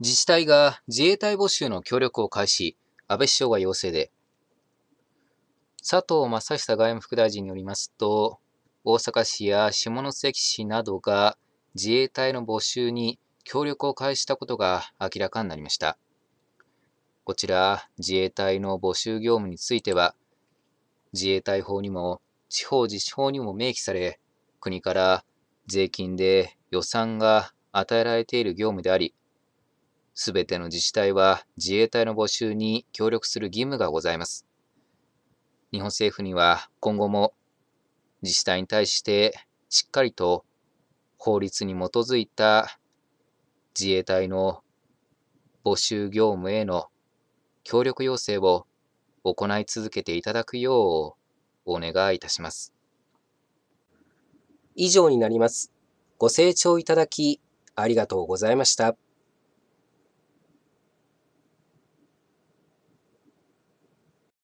自治体が自衛隊募集の協力を開始、安倍首相が要請で、佐藤正久外務副大臣によりますと、大阪市や下関市などが自衛隊の募集に協力を開始したことが明らかになりました。こちら、自衛隊の募集業務については、自衛隊法にも地方自治法にも明記され、国から税金で予算が与えられている業務であり、すべての自治体は自衛隊の募集に協力する義務がございます。日本政府には今後も自治体に対してしっかりと法律に基づいた自衛隊の募集業務への協力要請を行い続けていただくようお願いいたします。以上になります。ご清聴いただきありがとうございました。